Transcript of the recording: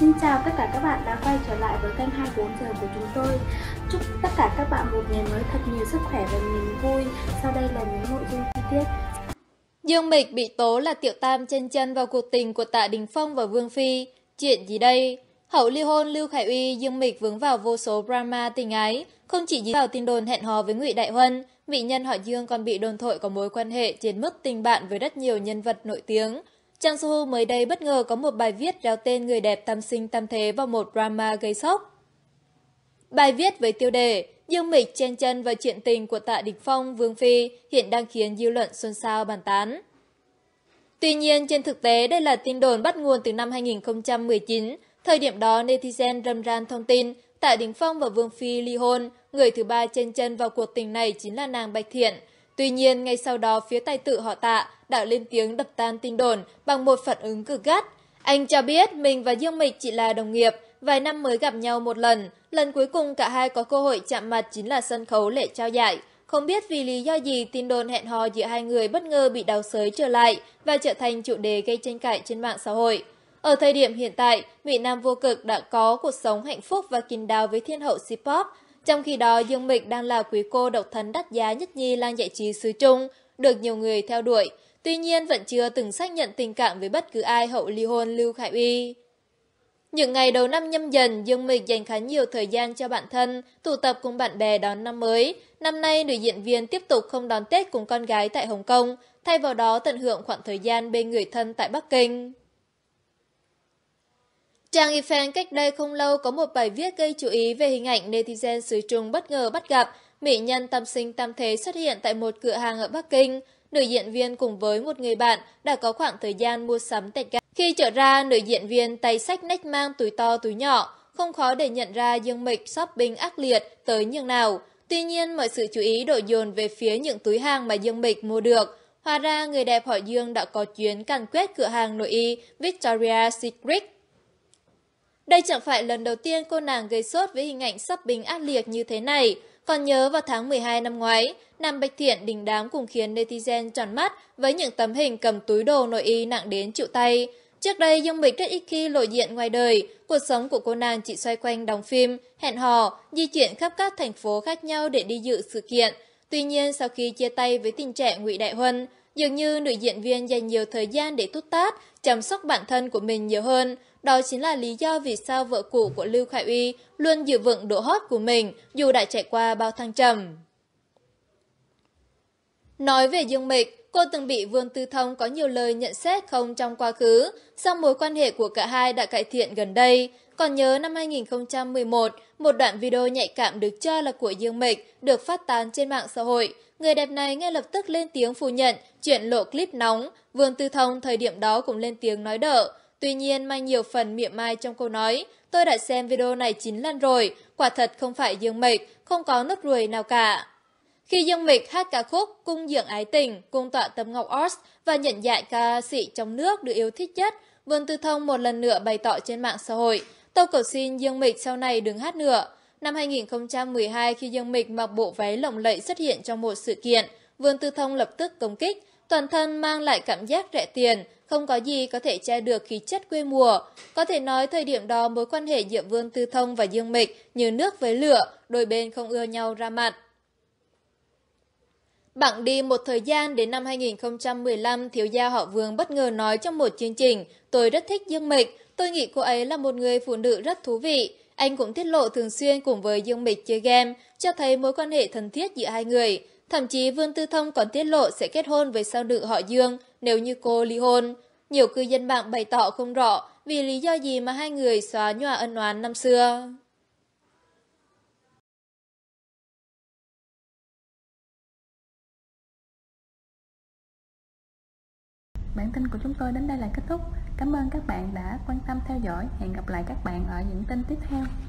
Xin chào tất cả các bạn đã quay trở lại với kênh 24 giờ của chúng tôi. Chúc tất cả các bạn một ngày mới thật nhiều sức khỏe và niềm vui. Sau đây là những nội dung chi tiết. Dương Mịch bị tố là tiểu tam chân chân vào cuộc tình của Tạ Đình Phong và Vương Phi. Chuyện gì đây? Hậu ly hôn Lưu Khải Uy, Dương Mịch vướng vào vô số drama tình ái, không chỉ dính vào tin đồn hẹn hò với Ngụy Đại Huân, vị nhân họ Dương còn bị đồn thổi có mối quan hệ trên mức tình bạn với rất nhiều nhân vật nổi tiếng. Trang Soo mới đây bất ngờ có một bài viết đeo tên người đẹp tam sinh tam thế vào một drama gây sốc. Bài viết với tiêu đề Dương Mịch chen chân vào chuyện tình của Tạ Địch Phong, Vương Phi hiện đang khiến dư luận xôn xao bàn tán. Tuy nhiên, trên thực tế đây là tin đồn bắt nguồn từ năm 2019. Thời điểm đó, netizen râm ran thông tin Tạ Đình Phong và Vương Phi ly hôn. Người thứ ba chen chân vào cuộc tình này chính là nàng Bạch Thiện, Tuy nhiên, ngay sau đó phía tài tử họ tạ đã lên tiếng đập tan tin đồn bằng một phản ứng cực gắt. Anh cho biết mình và Dương Mịch chỉ là đồng nghiệp, vài năm mới gặp nhau một lần. Lần cuối cùng cả hai có cơ hội chạm mặt chính là sân khấu lễ trao giải. Không biết vì lý do gì tin đồn hẹn hò giữa hai người bất ngờ bị đào sới trở lại và trở thành chủ đề gây tranh cãi trên mạng xã hội. Ở thời điểm hiện tại, Mỹ Nam vô cực đã có cuộc sống hạnh phúc và kín đáo với thiên hậu C-pop trong khi đó, Dương Mịch đang là quý cô độc thân đắt giá nhất nhi lang giải trí xứ Trung, được nhiều người theo đuổi. Tuy nhiên vẫn chưa từng xác nhận tình cảm với bất cứ ai hậu ly hôn Lưu Khải Uy. Những ngày đầu năm nhâm dần, Dương Mịch dành khá nhiều thời gian cho bản thân, tụ tập cùng bạn bè đón năm mới. Năm nay, nữ diễn viên tiếp tục không đón Tết cùng con gái tại Hồng Kông, thay vào đó tận hưởng khoảng thời gian bên người thân tại Bắc Kinh. Trang Yifan cách đây không lâu có một bài viết gây chú ý về hình ảnh netizen xứ Trung bất ngờ bắt gặp mỹ nhân tam sinh tam thế xuất hiện tại một cửa hàng ở Bắc Kinh. Nữ diễn viên cùng với một người bạn đã có khoảng thời gian mua sắm tại gà. Khi trở ra, nữ diễn viên tay sách nách mang túi to túi nhỏ, không khó để nhận ra dương mịch shopping ác liệt tới nhường nào. Tuy nhiên, mọi sự chú ý đổ dồn về phía những túi hàng mà Dương Mịch mua được. Hóa ra, người đẹp họ Dương đã có chuyến càn quét cửa hàng nội y Victoria Secret đây chẳng phải lần đầu tiên cô nàng gây sốt với hình ảnh sắp bình ác liệt như thế này. Còn nhớ vào tháng 12 năm ngoái, Nam Bạch Thiện đình đám cùng khiến netizen tròn mắt với những tấm hình cầm túi đồ nội y nặng đến chịu tay. Trước đây Dương Bích rất ít khi lộ diện ngoài đời, cuộc sống của cô nàng chỉ xoay quanh đóng phim, hẹn hò, di chuyển khắp các thành phố khác nhau để đi dự sự kiện. Tuy nhiên sau khi chia tay với tình trạng Ngụy Đại Huân, dường như nữ diễn viên dành nhiều thời gian để tút tát, chăm sóc bản thân của mình nhiều hơn, đó chính là lý do vì sao vợ cũ của Lưu Khải Uy luôn giữ vững độ hot của mình dù đã trải qua bao thăng trầm. Nói về Dương Mịch, cô từng bị Vương Tư Thông có nhiều lời nhận xét không trong quá khứ, song mối quan hệ của cả hai đã cải thiện gần đây. Còn nhớ năm 2011, một đoạn video nhạy cảm được cho là của Dương Mịch được phát tán trên mạng xã hội. Người đẹp này ngay lập tức lên tiếng phủ nhận, chuyện lộ clip nóng. Vương Tư Thông thời điểm đó cũng lên tiếng nói đỡ. Tuy nhiên Mai nhiều phần miệng mai trong câu nói, tôi đã xem video này 9 lần rồi, quả thật không phải Dương Mịch, không có nốt ruồi nào cả. Khi Dương Mịch hát ca khúc Cung Dưỡng Ái Tình, Cung Tọa tấm Ngọc Ors và nhận dạy ca sĩ trong nước được yêu thích nhất, Vương Tư Thông một lần nữa bày tỏ trên mạng xã hội, tôi cầu xin Dương Mịch sau này đừng hát nữa. Năm 2012 khi Dương Mịch mặc bộ váy lộng lẫy xuất hiện trong một sự kiện, Vương Tư Thông lập tức công kích, toàn thân mang lại cảm giác rẻ tiền, không có gì có thể che được khí chất quê mùa. Có thể nói thời điểm đó mối quan hệ giữa Vương Tư Thông và Dương Mịch như nước với lửa, đôi bên không ưa nhau ra mặt. Bạn đi một thời gian đến năm 2015, thiếu gia họ Vương bất ngờ nói trong một chương trình, tôi rất thích Dương Mịch, tôi nghĩ cô ấy là một người phụ nữ rất thú vị. Anh cũng tiết lộ thường xuyên cùng với Dương Mịch chơi game, cho thấy mối quan hệ thân thiết giữa hai người. Thậm chí Vương Tư Thông còn tiết lộ sẽ kết hôn với sao nữ họ Dương nếu như cô ly hôn. Nhiều cư dân mạng bày tỏ không rõ vì lý do gì mà hai người xóa nhòa ân oán năm xưa. Bản tin của chúng tôi đến đây là kết thúc. Cảm ơn các bạn đã quan tâm theo dõi. Hẹn gặp lại các bạn ở những tin tiếp theo.